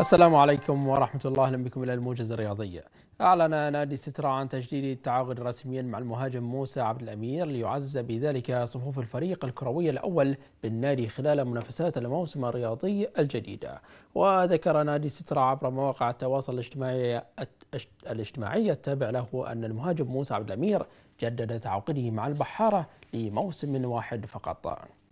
السلام عليكم ورحمة الله أهلا بكم إلى الموجز الرياضية أعلن نادي سترة عن تجديد التعاقد رسميا مع المهاجم موسى عبد الأمير ليعز بذلك صفوف الفريق الكروي الأول بالنادي خلال منافسات الموسم الرياضي الجديدة وذكر نادي سترة عبر مواقع التواصل الاجتماعي الاجتماعي التابع له أن المهاجم موسى عبد الأمير جدد تعاقده مع البحارة لموسم واحد فقط